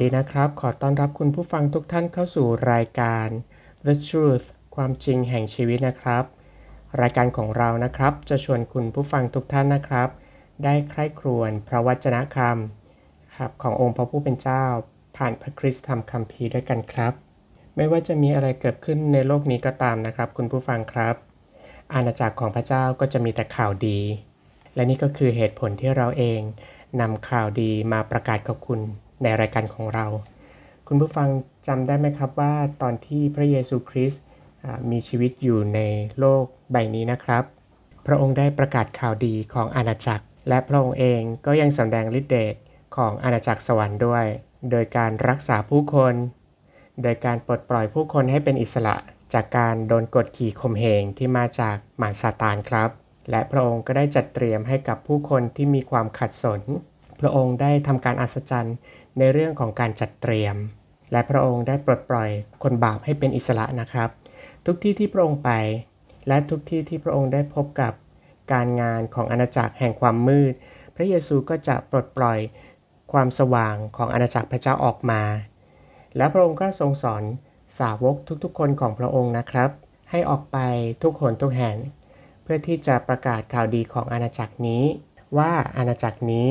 ดีนะครับ ขอต้อนรับคุณผู้ฟังทุกท่านเข้าสู่รายการ The Truth ความจริงแห่งชีวิตนะครับ รายการของเรานะครับจะชวนคุณผู้ฟังทุกท่านนะครับ ได้ใคร่ครวญพระวจนะคำครับขององค์พระผู้เป็นเจ้าผ่านพระคริสต์ธรรมคัมภีร์ด้วยกันครับ ไม่ว่าจะมีอะไรเกิดขึ้นในโลกนี้ก็ตามนะครับ คุณผู้ฟังครับ อาณาจักรของพระเจ้าก็จะมีแต่ข่าวดี และนี่ก็คือเหตุผลที่เราเองนำข่าวดีมาประกาศกับคุณในรายการของเรา คุณผู้ฟังจำได้ไหมครับว่าตอนที่พระเยซูคริสต์มีชีวิตอยู่ในโลกใบนี้นะครับ พระองค์ได้ประกาศข่าวดีของอาณาจักรและพระองค์เองก็ยังสำแดงฤทธิเดชของอาณาจักรสวรรค์ด้วย โดยการรักษาผู้คน โดยการปลดปล่อยผู้คนให้เป็นอิสระจากการโดนกดขี่ข่มเหงที่มาจากมารซาตานครับ และพระองค์ก็ได้จัดเตรียมให้กับผู้คนที่มีความขัดสนพระองค์ได้ทำการอัศจรรย์ในเรื่องของการจัดเตรียม และพระองค์ได้ปลดปล่อยคนบาปให้เป็นอิสระนะครับ ทุกที่ที่พระองค์ไป และทุกที่ที่พระองค์ได้พบกับ การงานของอาณาจักรแห่งความมืด พระเยซูก็จะปลดปล่อยความสว่างของอาณาจักรพระเจ้าออกมา และพระองค์ก็ทรงสอนสาวกทุกๆ คนของพระองค์นะครับ ให้ออกไปทุกหนทุกแห่ง เพื่อที่จะประกาศข่าวดีของอาณาจักรนี้ ว่าอาณาจักรนี้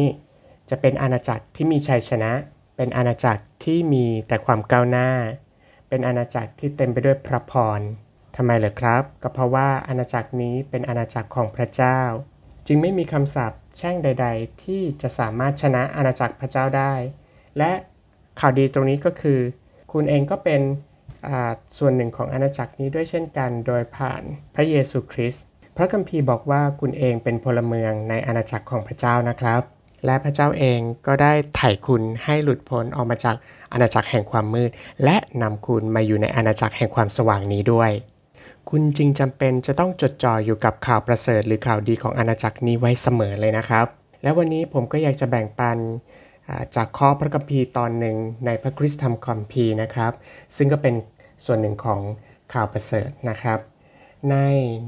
จะเป็นอาณาจักรที่มีชัยชนะ เป็นอาณาจักรที่มีแต่ความก้าวหน้า เป็นอาณาจักรที่เต็มไปด้วยพระพร ทำไมเหรอครับ ก็เพราะว่าอาณาจักรนี้เป็นอาณาจักรของพระเจ้า จึงไม่มีคำสาปแช่งใดๆ ที่จะสามารถชนะอาณาจักรพระเจ้าได้ และข่าวดีตรงนี้ก็คือ คุณเองก็เป็นส่วนหนึ่งของอาณาจักรนี้ด้วยเช่นกัน โดยผ่านพระเยซูคริสต์ พระคัมภีร์บอกว่าคุณเองเป็นพลเมืองในอาณาจักรของพระเจ้านะครับและพระเจ้าเองก็ได้ไถ่คุณให้หลุดพ้นออกมาจากอาณาจักรแห่งความมืด และนำคุณมาอยู่ในอาณาจักรแห่งความสว่างนี้ด้วย คุณจึงจำเป็นจะต้องจดจ่ออยู่กับข่าวประเสริฐหรือข่าวดีของอาณาจักรนี้ไว้เสมอเลยนะครับ และวันนี้ผมก็อยากจะแบ่งปันจากข้อพระคัมภีร์ตอนหนึ่งในพระคริสตธรรมคัมภีร์นะครับซึ่งก็เป็นส่วนหนึ่งของข่าวประเสริฐนะครับ ใน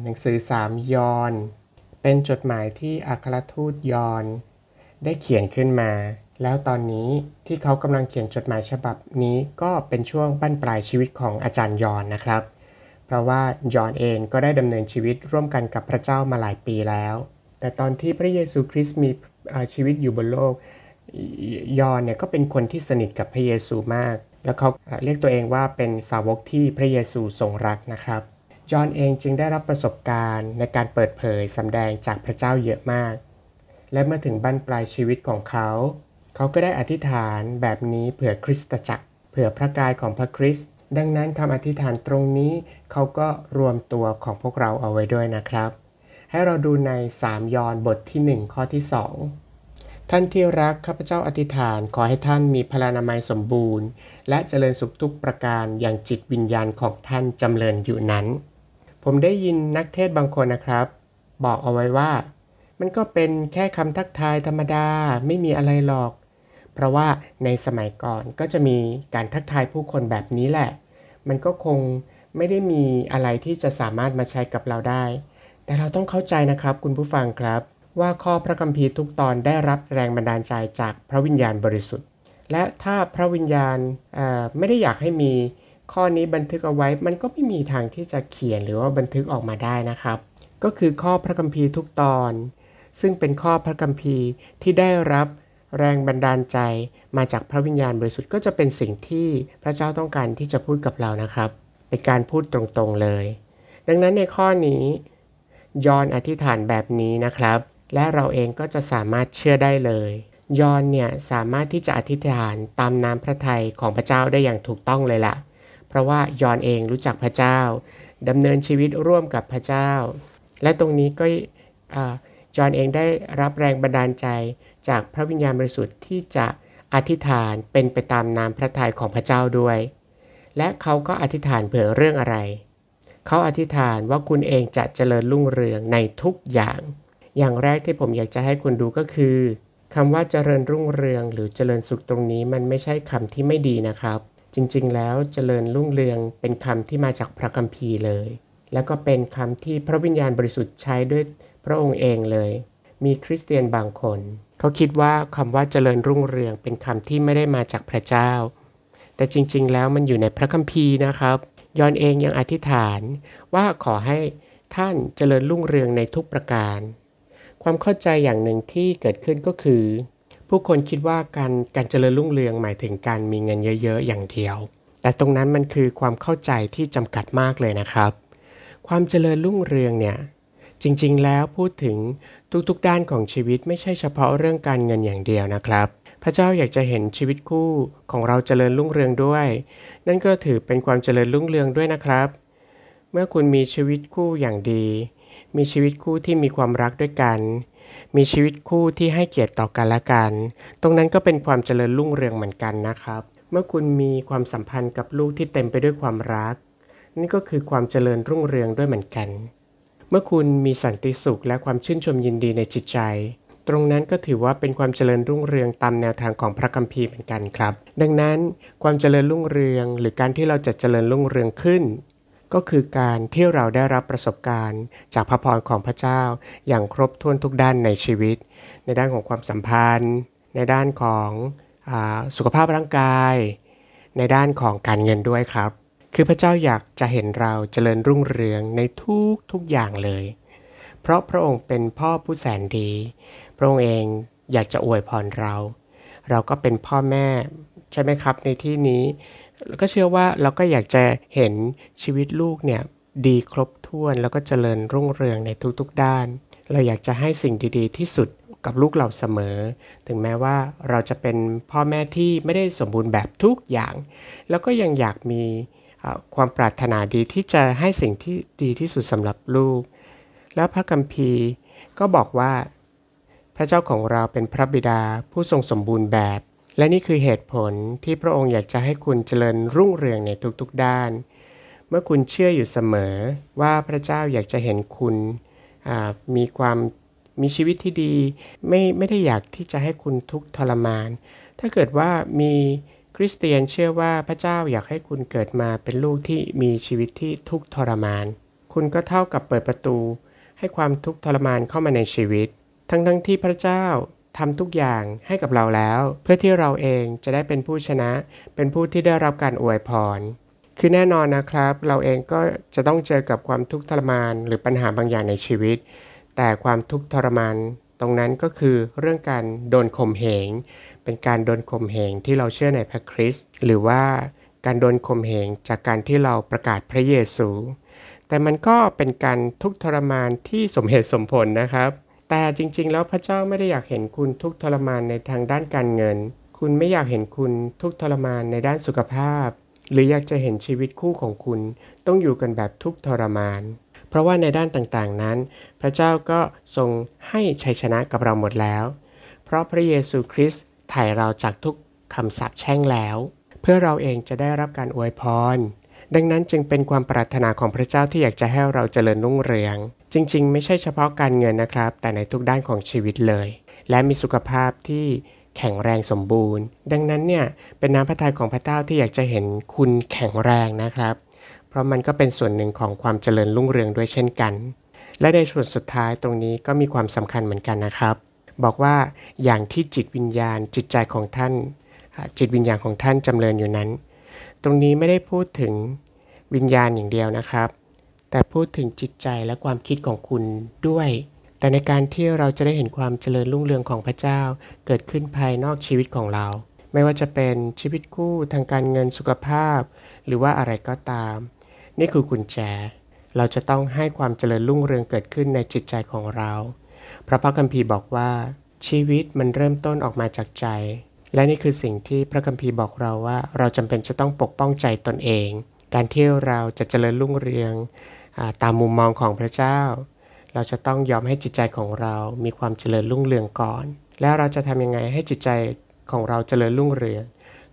หนังสือ 3 ยอนเป็นจดหมายที่อัครทูตยอนได้เขียนขึ้นมาแล้วตอนนี้ที่เขากำลังเขียนจดหมายฉบับนี้ก็เป็นช่วงบั้นปลายชีวิตของอาจารย์ยอนนะครับ เพราะว่ายอนเองก็ได้ดำเนินชีวิตร่วมกันกับพระเจ้ามาหลายปีแล้ว แต่ตอนที่พระเยซูคริสต์มีชีวิตอยู่บนโลกยอนเนี่ยก็เป็นคนที่สนิทกับพระเยซูมาก แล้วเขาเรียกตัวเองว่าเป็นสาวกที่พระเยซูทรงรักนะครับยอนเองจึงได้รับประสบการณ์ในการเปิดเผยสำแดงจากพระเจ้าเยอะมากและเมื่อถึงบั้นปลายชีวิตของเขา เขาก็ได้อธิษฐานแบบนี้เผื่อคริสตจักร เผื่อพระกายของพระคริสต์ ดังนั้นคำอธิษฐานตรงนี้ เขาก็รวมตัวของพวกเราเอาไว้ด้วยนะครับ ให้เราดูใน 3ยอห์นบทที่ 1 ข้อที่ 2 ท่านที่รักข้าพเจ้าอธิษฐานขอให้ท่านมีพลานามัยสมบูรณ์ และเจริญสุขทุกประการอย่างจิตวิญญาณของท่านจำเริญอยู่นั้น ผมได้ยินนักเทศบางคนนะครับ บอกเอาไว้ว่ามันก็เป็นแค่คำทักทายธรรมดาไม่มีอะไรหรอก เพราะว่าในสมัยก่อนก็จะมีการทักทายผู้คนแบบนี้แหละ มันก็คงไม่ได้มีอะไรที่จะสามารถมาใช้กับเราได้ แต่เราต้องเข้าใจนะครับ คุณผู้ฟังครับว่าข้อพระคัมภีร์ทุกตอนได้รับแรงบันดาลใจจากพระวิญญาณบริสุทธิ์ และถ้าพระวิญญาณไม่ได้อยากให้มีข้อนี้บันทึกเอาไว้ มันก็ไม่มีทางที่จะเขียนหรือว่าบันทึกออกมาได้นะครับ ก็คือข้อพระคัมภีร์ทุกตอนซึ่งเป็นข้อพระคัมภีร์ที่ได้รับแรงบันดาลใจมาจากพระวิญญาณบริสุทธิ์ก็จะเป็นสิ่งที่พระเจ้าต้องการที่จะพูดกับเรานะครับ เป็นการพูดตรงๆเลย ดังนั้นในข้อนี้ ยอนอธิษฐานแบบนี้นะครับ และเราเองก็จะสามารถเชื่อได้เลย ยอนเนี่ยสามารถที่จะอธิษฐานตามน้ำพระทัยของพระเจ้าได้อย่างถูกต้องเลยละ่ะ เพราะว่ายอนเองรู้จักพระเจ้าดำเนินชีวิตร่วมกับพระเจ้า และตรงนี้ก็จอห์นเองได้รับแรงบันดาลใจจากพระวิญญาณบริสุทธิ์ที่จะอธิษฐานเป็นไปตามนามพระทัยของพระเจ้าด้วย และเขาก็อธิษฐานเผื่อเรื่องอะไร เขาอธิษฐานว่าคุณเองจะเจริญรุ่งเรืองในทุกอย่าง อย่างแรกที่ผมอยากจะให้คุณดูก็คือคำว่าเจริญรุ่งเรือง หรือเจริญสุขตรงนี้มันไม่ใช่คำที่ไม่ดีนะครับ จริงๆ แล้วเจริญรุ่งเรืองเป็นคำที่มาจากพระคัมภีร์เลย แล้วก็เป็นคำที่พระวิญญาณบริสุทธิ์ใช้ด้วยพระองค์เองเลย มีคริสเตียนบางคน เขาคิดว่าคำว่าเจริญรุ่งเรืองเป็นคำที่ไม่ได้มาจากพระเจ้า แต่จริงๆ แล้วมันอยู่ในพระคัมภีร์นะครับ ยอนเองยังอธิษฐานว่าขอให้ท่านเจริญรุ่งเรืองในทุกประการ ความเข้าใจอย่างหนึ่งที่เกิดขึ้นก็คือ ผู้คนคิดว่าการการเจริญรุ่งเรืองหมายถึงการมีเงินเยอะๆ อย่างเดียว แต่ตรงนั้นมันคือความเข้าใจที่จำกัดมากเลยนะครับ ความเจริญรุ่งเรืองเนี่ยจริงๆ แล้วพูดถึงทุก ๆ ด้านของชีวิตไม่ใช่เฉพาะเรื่องการเงินอย่างเดียวนะครับ พระเจ้าอยากจะเห็นชีวิตคู่ของเราเจริญรุ่งเรืองด้วย นั่นก็ถือเป็นความเจริญรุ่งเรืองด้วยนะครับ เมื่อคุณมีชีวิตคู่อย่างดี มีชีวิตคู่ที่มีความรักด้วยกัน มีชีวิตคู่ที่ให้เกียรติต่อกันและกัน ตรงนั้นก็เป็นความเจริญรุ่งเรืองเหมือนกันนะครับ เมื่อคุณมีความสัมพันธ์กับลูกที่เต็มไปด้วยความรักนี่ก็คือความเจริญรุ่งเรืองด้วยเหมือนกันเมื่อคุณมีสันติสุขและความชื่นชมยินดีในจิตใจ ตรงนั้นก็ถือว่าเป็นความเจริญรุ่งเรืองตามแนวทางของพระคัมภีร์เหมือนกันครับ ดังนั้นความเจริญรุ่งเรืองหรือการที่เราจะเจริญรุ่งเรืองขึ้น ก็คือการที่เราได้รับประสบการณ์จากพระพรของพระเจ้าอย่างครบถ้วนทุกด้านในชีวิต ในด้านของความสัมพันธ์ ในด้านของอสุขภาพร่างกาย ในด้านของการเงินด้วยครับคือพระเจ้าอยากจะเห็นเราเจริญรุ่งเรืองในทุกทุกอย่างเลย เพราะพระองค์เป็นพ่อผู้แสนดี พระองค์เองอยากจะอวยพรเรา เราก็เป็นพ่อแม่ใช่ไหมครับในที่นี้ ก็เชื่อว่าเราก็อยากจะเห็นชีวิตลูกเนี่ยดีครบถ้วนแล้วก็เจริญรุ่งเรืองในทุกๆด้าน เราอยากจะให้สิ่งดีๆ ที่สุดกับลูกเราเสมอ ถึงแม้ว่าเราจะเป็นพ่อแม่ที่ไม่ได้สมบูรณ์แบบทุกอย่าง แล้วก็ยังอยากมีความปรารถนาดีที่จะให้สิ่งที่ดีที่สุดสำหรับลูก แล้วพระกัมพีก็บอกว่า พระเจ้าของเราเป็นพระบิดาผู้ทรงสมบูรณ์แบบ และนี่คือเหตุผลที่พระองค์อยากจะให้คุณเจริญรุ่งเรืองในทุกๆด้าน เมื่อคุณเชื่ออยู่เสมอ ว่าพระเจ้าอยากจะเห็นคุณมีความมีชีวิตที่ดี ไม่ไม่ได้อยากที่จะให้คุณทุกข์ทรมาน ถ้าเกิดว่ามีริสเตียนเชื่อว่าพระเจ้าอยากให้คุณเกิดมาเป็นลูกที่มีชีวิตที่ทุกข์ทรมาน คุณก็เท่ากับเปิดประตูให้ความทุกข์ทรมานเข้ามาในชีวิต ทั้งทั้งที่พระเจ้าทำทุกอย่างให้กับเราแล้ว เพื่อที่เราเองจะได้เป็นผู้ชนะ เป็นผู้ที่ได้รับการอวยพร คือแน่นอนนะครับ เราเองก็จะต้องเจอกับความทุกข์ทรมานหรือปัญหาบางอย่างในชีวิต แต่ความทุกข์ทรมานตรงนั้นก็คือเรื่องการโดนข่มเหงเป็นการโดนข่มเหงที่เราเชื่อในพระคริสต์หรือว่าการโดนข่มเหงจากการที่เราประกาศพระเยซู แต่มันก็เป็นการทุกทรมานที่สมเหตุสมผลนะครับ แต่จริงๆ แล้วพระเจ้าไม่ได้อยากเห็นคุณทุกทรมานในทางด้านการเงิน คุณไม่อยากเห็นคุณทุกทรมานในด้านสุขภาพ หรืออยากจะเห็นชีวิตคู่ของคุณ ต้องอยู่กันแบบทุกทรมาน เพราะว่าในด้านต่างๆนั้น พระเจ้าก็ทรงให้ชัยชนะกับเราหมดแล้ว เพราะพระเยซูคริสตไถ่เราจากทุกคำสาปแช่งแล้ว เพื่อเราเองจะได้รับการอวยพร ดังนั้นจึงเป็นความปรารถนาของพระเจ้าที่อยากจะให้เราเจริญรุ่งเรืองจริงๆ ไม่ใช่เฉพาะการเงินนะครับ แต่ในทุกด้านของชีวิตเลย และมีสุขภาพที่แข็งแรงสมบูรณ์ ดังนั้นเนี่ยเป็นน้ำพระทัยของพระเจ้าที่อยากจะเห็นคุณแข็งแรงนะครับ เพราะมันก็เป็นส่วนหนึ่งของความเจริญรุ่งเรืองด้วยเช่นกัน และในส่วนสุดท้ายตรงนี้ก็มีความสำคัญเหมือนกันนะครับบอกว่าอย่างที่จิตวิญญาณ จิตใจของท่าน จิตวิญญาณของท่านจำเริญอยู่นั้น ตรงนี้ไม่ได้พูดถึงวิญญาณอย่างเดียวนะครับ แต่พูดถึงจิตใจและความคิดของคุณด้วย แต่ในการที่เราจะได้เห็นความเจริญรุ่งเรืองของพระเจ้า เกิดขึ้นภายนอกชีวิตของเรา ไม่ว่าจะเป็นชีวิตคู่ทางการเงินสุขภาพ หรือว่าอะไรก็ตาม นี่คือกุญแจเราจะต้องให้ความเจริญรุ่งเรืองเกิดขึ้นในจิตใจของเราระพระคัมภีร์บอกว่าชีวิตมันเริ่มต้นออกมาจากใจ และนี่คือสิ่งที่พระคัมภีร์บอกเราว่าเราจำเป็นจะต้องปกป้องใจตนเอง การที่เราจะเจริญรุ่งเรืองอตามมุมมองของพระเจ้า เราจะต้องยอมให้จิตใจของเรามีความเจริญรุ่งเรืองก่อน แล้วเราจะทำยังไงให้จิตใจของเราเจริญรุ่งเรือง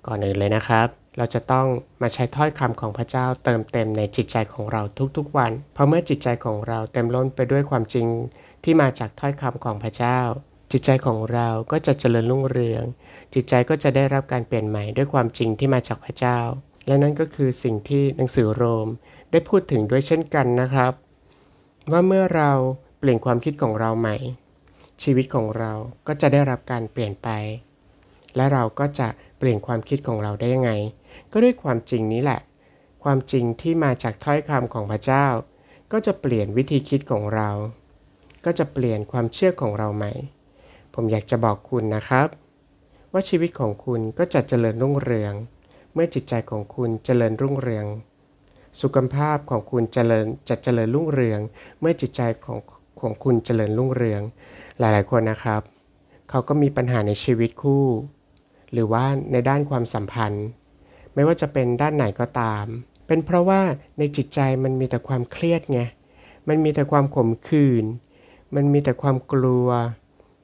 ก่อนอื่นเลยนะครับ เราจะต้องมาใช้ถ้อยคำของพระเจ้า เติมเต็มในจิตใจของเราทุกๆ วัน เพราะเมื่อจิตใจของเราเต็มล้นไปด้วยความจริงที่มาจากถ้อยคำของพระเจ้า จิตใจของเราก็จะเจริญรุ่งเรือง จิตใจก็จะได้รับการเปลี่ยนใหม่ด้วยความจริงที่มาจากพระเจ้า และนั่นก็คือสิ่งที่หนังสือโรมได้พูดถึงด้วยเช่นกันนะครับ ว่าเมื่อเราเปลี่ยนความคิดของเราใหม่ ชีวิตของเราก็จะได้รับการเปลี่ยนไป และเราก็จะเปลี่ยนความคิดของเราได้ยังไง ก็ด้วยความจริงนี้แหละ ความจริงที่มาจากถ้อยคำของพระเจ้า ก็จะเปลี่ยนวิธีคิดของเราก็จะเปลี่ยนความเชื่อของเราใหม่ผมอยากจะบอกคุณนะครับ ว่าชีวิตของคุณก็จะเจริญรุ่งเรือง เมื่อจิตใจของคุณเจริญรุ่งเรือง สุขภาพของคุณเจริญจะเจริญรุ่งเรือง เมื่อจิตใจของของคุณเจริญรุ่งเรือง หลาย ๆ คนนะครับ เขาก็มีปัญหาในชีวิตคู่ หรือว่าในด้านความสัมพันธ์ ไม่ว่าจะเป็นด้านไหนก็ตาม เป็นเพราะว่าในจิตใจมันมีแต่ความเครียดไงมันมีแต่ความขมขื่นมันมีแต่ความกลัว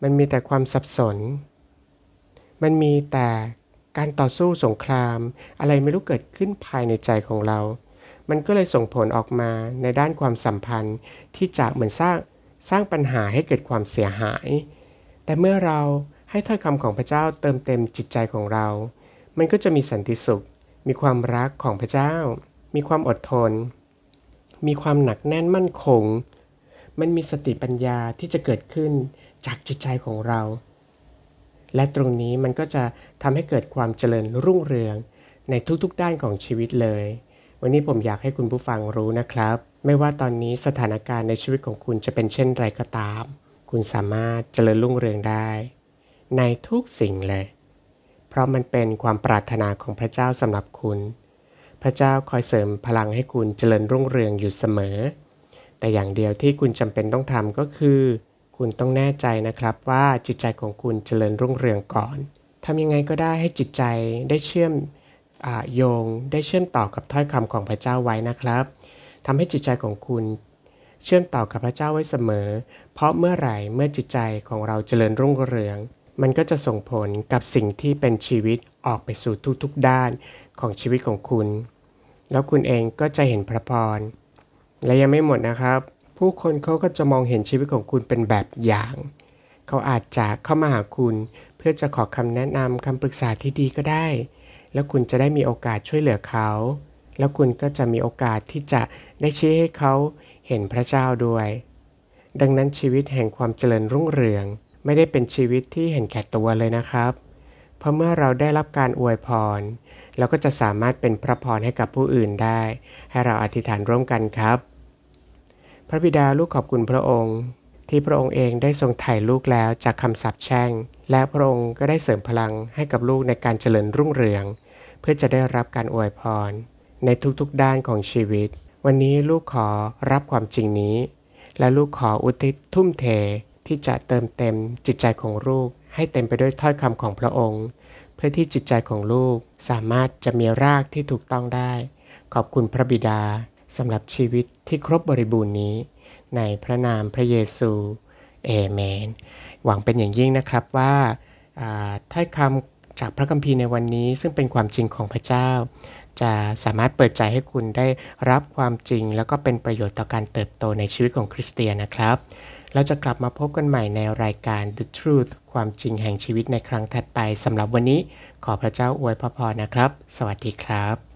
มันมีแต่ความสับสน มันมีแต่การต่อสู้สงคราม อะไรไม่รู้เกิดขึ้นภายในใจของเรา มันก็เลยส่งผลออกมาในด้านความสัมพันธ์ที่จะเหมือนสร้าง สร้างปัญหาให้เกิดความเสียหาย แต่เมื่อเราให้ถ้อยคำของพระเจ้าเติมเต็มจิตใจของเรา มันก็จะมีสันติสุข มีความรักของพระเจ้า มีความอดทน มีความหนักแน่นมั่นคงมันมีสติปัญญาที่จะเกิดขึ้นจากจิตใจของเรา และตรงนี้มันก็จะทำให้เกิดความเจริญรุ่งเรือง ในทุกๆด้านของชีวิตเลย วันนี้ผมอยากให้คุณผู้ฟังรู้นะครับ ไม่ว่าตอนนี้สถานการณ์ในชีวิตของคุณจะเป็นเช่นไรก็ตาม คุณสามารถเจริญรุ่งเรืองได้ ในทุกสิ่งเลย เพราะมันเป็นความปรารถนาของพระเจ้าสำหรับคุณ พระเจ้าคอยเสริมพลังให้คุณเจริญรุ่งเรืองอยู่เสมอแต่อย่างเดียวที่คุณจำเป็นต้องทำก็คือ คุณต้องแน่ใจนะครับว่าจิตใจของคุณเจริญรุ่งเรืองก่อนทำยังไงก็ได้ให้จิตใจได้เชื่อมโยง ได้เชื่อมต่อกับถ้อยคำของพระเจ้าไว้นะครับทำให้จิตใจของคุณ เชื่อมต่อกับพระเจ้าไว้เสมอ เพราะเมื่อไหร่ เมื่อจิตใจของเราเจริญรุ่งเรือง มันก็จะส่งผลกับสิ่งที่เป็นชีวิตออกไปสู่ทุกๆ ด้านของชีวิตของคุณ แล้วคุณเองก็จะเห็นพระพรและยังไม่หมดนะครับ ผู้คนเขาก็จะมองเห็นชีวิตของคุณเป็นแบบอย่าง เขาอาจจะเข้ามาหาคุณเพื่อจะขอคำแนะนำคำปรึกษาที่ดีก็ได้ แล้วคุณจะได้มีโอกาสช่วยเหลือเขา แล้วคุณก็จะมีโอกาสที่จะได้ชี้ให้เขาเห็นพระเจ้าด้วย ดังนั้นชีวิตแห่งความเจริญรุ่งเรือง ไม่ได้เป็นชีวิตที่เห็นแก่ตัวเลยนะครับ เพราะเมื่อเราได้รับการอวยพร เราก็จะสามารถเป็นพระพรให้กับผู้อื่นได้ ให้เราอธิษฐานร่วมกันครับพระบิดาลูกขอบคุณพระองค์ ที่พระองค์เองได้ทรงไถ่ลูกแล้วจากคำสาปแช่งและพระองค์ก็ได้เสริมพลังให้กับลูกในการเจริญรุ่งเรือง เพื่อจะได้รับการอวยพร ในทุกๆด้านของชีวิต วันนี้ลูกขอรับความจริงนี้ และลูกขออุทิศทุ่มเทที่จะเติมเต็มจิตใจของลูกให้เต็มไปด้วยถ้อยคำของพระองค์ เพื่อที่จิตใจของลูกสามารถจะมีรากที่ถูกต้องได้ ขอบคุณพระบิดาสำหรับชีวิตที่ครบบริบูรณ์นี้ในพระนามพระเยซูเอเมน หวังเป็นอย่างยิ่งนะครับว่าถ้อยคำจากพระคัมภีร์ในวันนี้ ซึ่งเป็นความจริงของพระเจ้า จะสามารถเปิดใจให้คุณได้รับความจริงแล้วก็เป็นประโยชน์ต่อการเติบโตในชีวิตของคริสเตียนนะครับ เราจะกลับมาพบกันใหม่ในรายการ The Truth ความจริงแห่งชีวิตในครั้งถัดไปสำหรับวันนี้ขอพระเจ้าอวยพรนะครับ สวัสดีครับ